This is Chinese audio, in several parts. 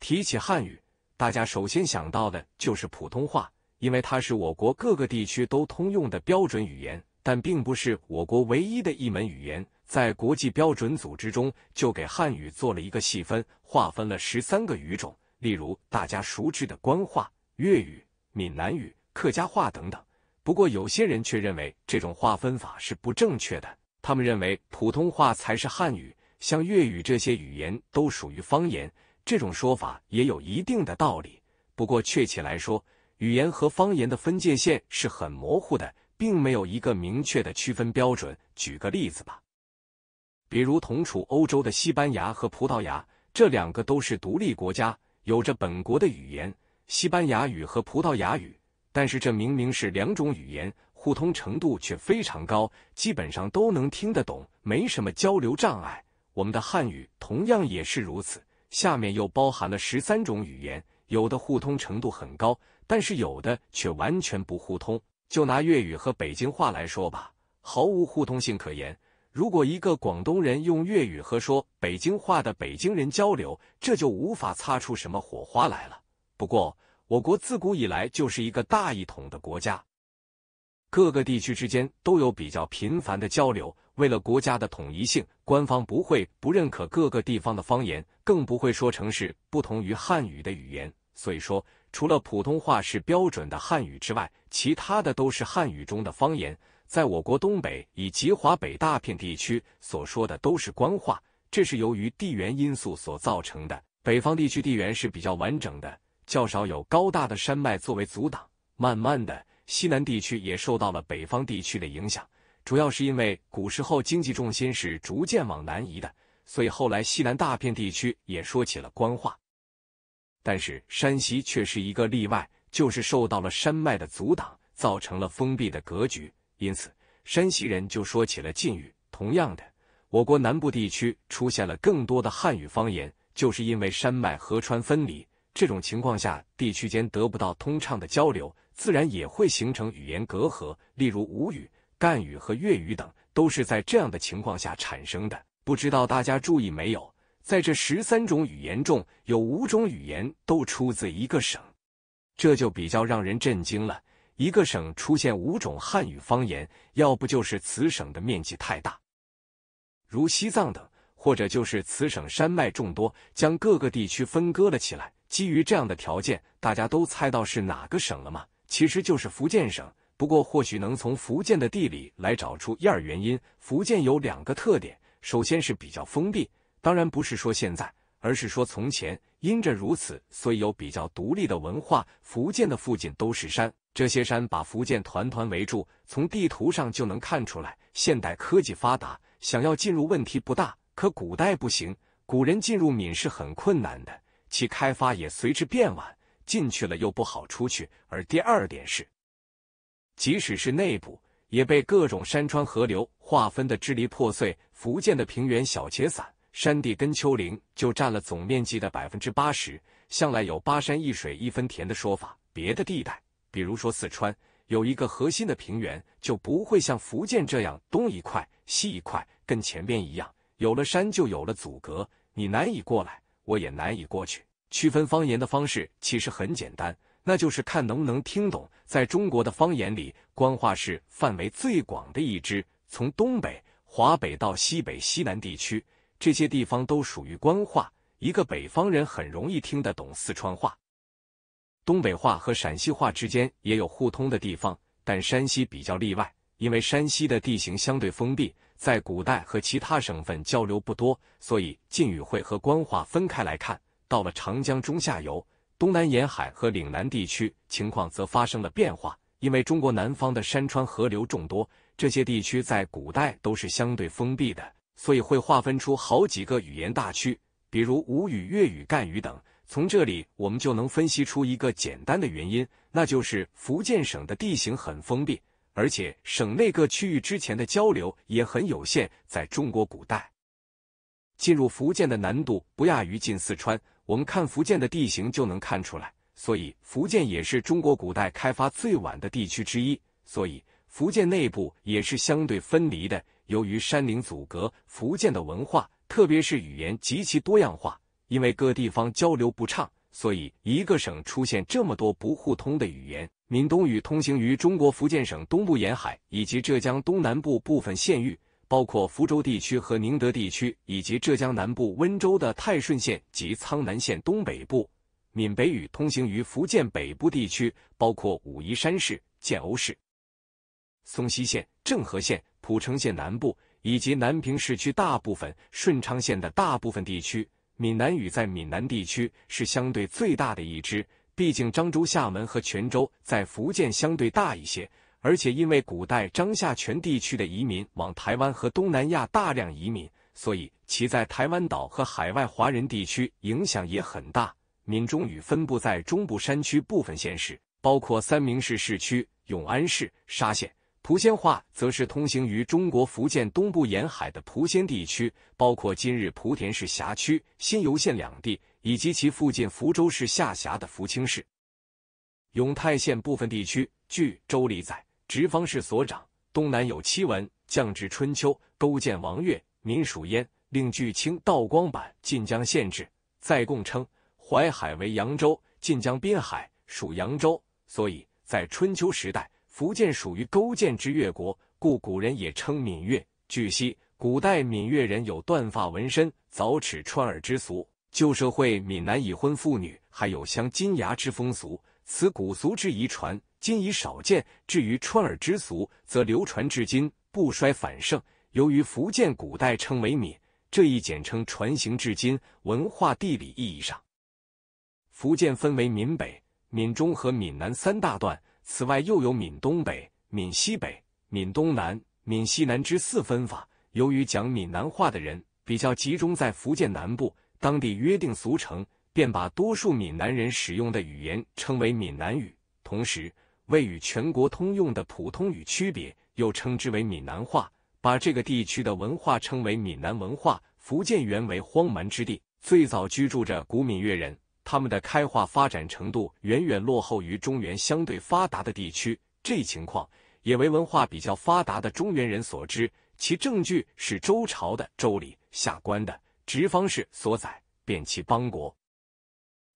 提起汉语，大家首先想到的就是普通话，因为它是我国各个地区都通用的标准语言。但并不是我国唯一的一门语言，在国际标准组织中就给汉语做了一个细分，划分了十三个语种，例如大家熟知的官话、粤语、闽南语、客家话等等。不过有些人却认为这种划分法是不正确的，他们认为普通话才是汉语，像粤语这些语言都属于方言。这种说法也有一定的道理，不过确切来说，语言和方言的分界线是很模糊的，并没有一个明确的区分标准。举个例子吧，比如同处欧洲的西班牙和葡萄牙，这两个都是独立国家，有着本国的语言——西班牙语和葡萄牙语。但是这明明是两种语言，互通程度却非常高，基本上都能听得懂，没什么交流障碍。我们的汉语同样也是如此。下面又包含了十三种语言，有的互通程度很高，但是有的却完全不互通。就拿粤语和北京话来说吧，毫无互通性可言。如果一个广东人用粤语和说北京话的北京人交流，这就无法擦出什么火花来了。不过，我国自古以来就是一个大一统的国家，各个地区之间都有比较频繁的交流。为了国家的统一性，官方不会不认可各个地方的方言，更不会说成是不同于汉语的语言。所以说，除了普通话是标准的汉语之外，其他的都是汉语中的方言。在我国东北以及华北大片地区所说的都是官话，这是由于地缘因素所造成的。北方地区地缘是比较完整的，较少有高大的山脉作为阻挡。慢慢的，西南地区也受到了北方地区的影响。主要是因为古时候经济重心是逐渐往南移的，所以后来西南大片地区也说起了官话。但是山西却是一个例外，就是受到了山脉的阻挡，造成了封闭的格局，因此山西人就说起了晋语。同样的，我国南部地区出现了更多的汉语方言，就是因为山脉河川分离，这种情况下地区间得不到通畅的交流，自然也会形成语言隔阂。例如吴语。赣语和粤语等都是在这样的情况下产生的。不知道大家注意没有，在这十三种语言中，有五种语言都出自一个省，这就比较让人震惊了。一个省出现五种汉语方言，要不就是此省的面积太大，如西藏等，或者就是此省山脉众多，将各个地区分割了起来。基于这样的条件，大家都猜到是哪个省了吗？其实就是福建省。不过，或许能从福建的地理来找出一二原因。福建有两个特点，首先是比较封闭，当然不是说现在，而是说从前。因着如此，所以有比较独立的文化。福建的附近都是山，这些山把福建团团围住，从地图上就能看出来。现代科技发达，想要进入问题不大，可古代不行。古人进入闽是很困难的，其开发也随之变晚。进去了又不好出去，而第二点是。即使是内部，也被各种山川河流划分的支离破碎。福建的平原、小且散，山地跟丘陵就占了总面积的百分之八十。向来有“八山一水一分田”的说法。别的地带，比如说四川，有一个核心的平原，就不会像福建这样东一块西一块，跟前边一样。有了山，就有了阻隔，你难以过来，我也难以过去。区分方言的方式其实很简单。那就是看能不能听懂。在中国的方言里，官话是范围最广的一支，从东北、华北到西北、西南地区，这些地方都属于官话。一个北方人很容易听得懂四川话。东北话和陕西话之间也有互通的地方，但山西比较例外，因为山西的地形相对封闭，在古代和其他省份交流不多，所以晋语会和官话分开来看。到了长江中下游。东南沿海和岭南地区情况则发生了变化，因为中国南方的山川河流众多，这些地区在古代都是相对封闭的，所以会划分出好几个语言大区，比如吴语、粤语、赣语等。从这里我们就能分析出一个简单的原因，那就是福建省的地形很封闭，而且省内各区域之前的交流也很有限。在中国古代，进入福建的难度不亚于进四川。我们看福建的地形就能看出来，所以福建也是中国古代开发最晚的地区之一。所以福建内部也是相对分离的，由于山岭阻隔，福建的文化特别是语言极其多样化。因为各地方交流不畅，所以一个省出现这么多不互通的语言。闽东语通行于中国福建省东部沿海以及浙江东南部部分县域。包括福州地区和宁德地区，以及浙江南部温州的泰顺县及苍南县东北部。闽北语通行于福建北部地区，包括武夷山市、建瓯市、松溪县、政和县、浦城县南部，以及南平市区大部分、顺昌县的大部分地区。闽南语在闽南地区是相对最大的一支，毕竟漳州、厦门和泉州在福建相对大一些。而且，因为古代张夏泉地区的移民往台湾和东南亚大量移民，所以其在台湾岛和海外华人地区影响也很大。闽中语分布在中部山区部分县市，包括三明市市区、永安市、沙县。莆仙话则是通行于中国福建东部沿海的莆仙地区，包括今日莆田市辖区、仙游县两地，以及其附近福州市下辖的福清市、永泰县部分地区。据《周礼》载。直方氏所长，东南有七文。降至春秋，勾践王越，民属焉。另据清道光版《晋江县志》，再供称淮海为扬州，晋江滨海属扬州。所以在春秋时代，福建属于勾践之越国，故古人也称闽越。据悉，古代闽越人有断发纹身、凿齿穿耳之俗。旧社会闽南已婚妇女还有镶金牙之风俗，此古俗之遗传。今已少见。至于川耳之俗，则流传至今，不衰反盛。由于福建古代称为闽，这一简称传行至今。文化地理意义上，福建分为闽北、闽中和闽南三大段。此外，又有闽东北、闽西北、闽东南、闽西南之四分法。由于讲闽南话的人比较集中在福建南部，当地约定俗成，便把多数闽南人使用的语言称为闽南语。同时，未与全国通用的普通语区别，又称之为闽南话。把这个地区的文化称为闽南文化。福建原为荒蛮之地，最早居住着古闽越人，他们的开化发展程度远远落后于中原相对发达的地区。这情况也为文化比较发达的中原人所知。其证据是周朝的《周礼》、下官的《职方式所载，遍其邦国，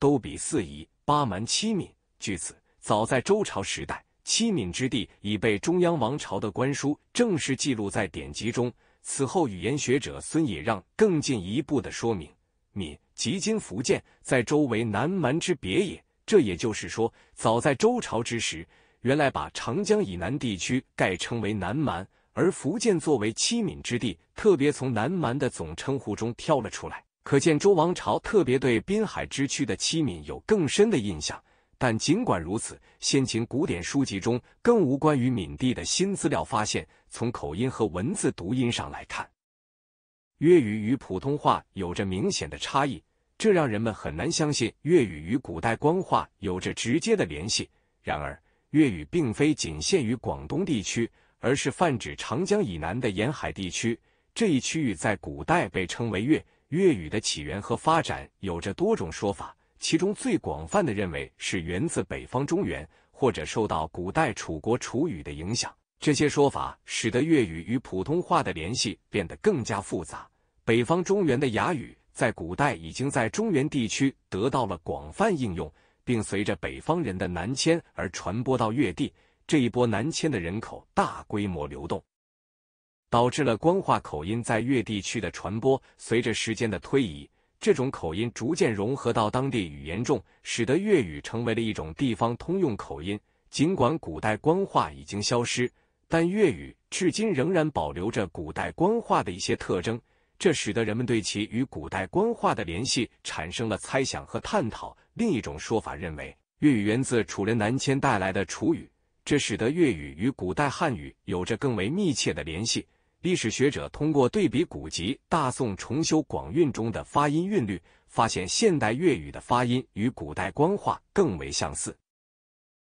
都比四夷八蛮七闽。据此。早在周朝时代，七闽之地已被中央王朝的官书正式记录在典籍中。此后，语言学者孙冶让更进一步的说明：“闽即今福建，在周围南蛮之别也。”这也就是说，早在周朝之时，原来把长江以南地区概称为南蛮，而福建作为七闽之地，特别从南蛮的总称呼中跳了出来。可见，周王朝特别对滨海之区的七闽有更深的印象。但尽管如此，先秦古典书籍中更无关于闽地的新资料发现。从口音和文字读音上来看，粤语与普通话有着明显的差异，这让人们很难相信粤语与古代官话有着直接的联系。然而，粤语并非仅限于广东地区，而是泛指长江以南的沿海地区。这一区域在古代被称为“粤”。粤语的起源和发展有着多种说法。其中最广泛的认为是源自北方中原，或者受到古代楚国楚语的影响。这些说法使得粤语与普通话的联系变得更加复杂。北方中原的雅语在古代已经在中原地区得到了广泛应用，并随着北方人的南迁而传播到粤地。这一波南迁的人口大规模流动，导致了官话口音在粤地区的传播。随着时间的推移，这种口音逐渐融合到当地语言中，使得粤语成为了一种地方通用口音。尽管古代官话已经消失，但粤语至今仍然保留着古代官话的一些特征，这使得人们对其与古代官话的联系产生了猜想和探讨。另一种说法认为，粤语源自楚人南迁带来的楚语，这使得粤语与古代汉语有着更为密切的联系。历史学者通过对比古籍《大宋重修广韵》中的发音韵律，发现现代粤语的发音与古代官话更为相似。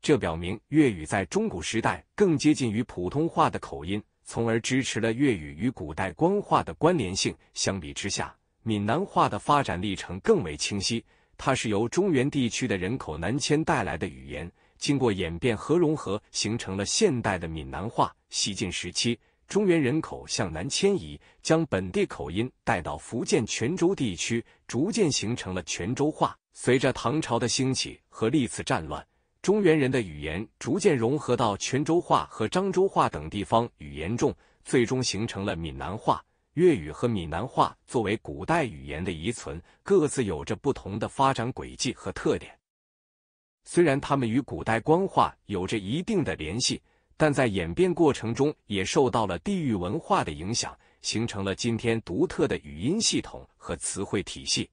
这表明粤语在中古时代更接近于普通话的口音，从而支持了粤语与古代官话的关联性。相比之下，闽南话的发展历程更为清晰，它是由中原地区的人口南迁带来的语言，经过演变和融合，形成了现代的闽南话。西晋时期。中原人口向南迁移，将本地口音带到福建泉州地区，逐渐形成了泉州话。随着唐朝的兴起和历次战乱，中原人的语言逐渐融合到泉州话和漳州话等地方语言中，最终形成了闽南话。粤语和闽南话作为古代语言的遗存，各自有着不同的发展轨迹和特点。虽然他们与古代官话有着一定的联系。但在演变过程中，也受到了地域文化的影响，形成了今天独特的语音系统和词汇体系。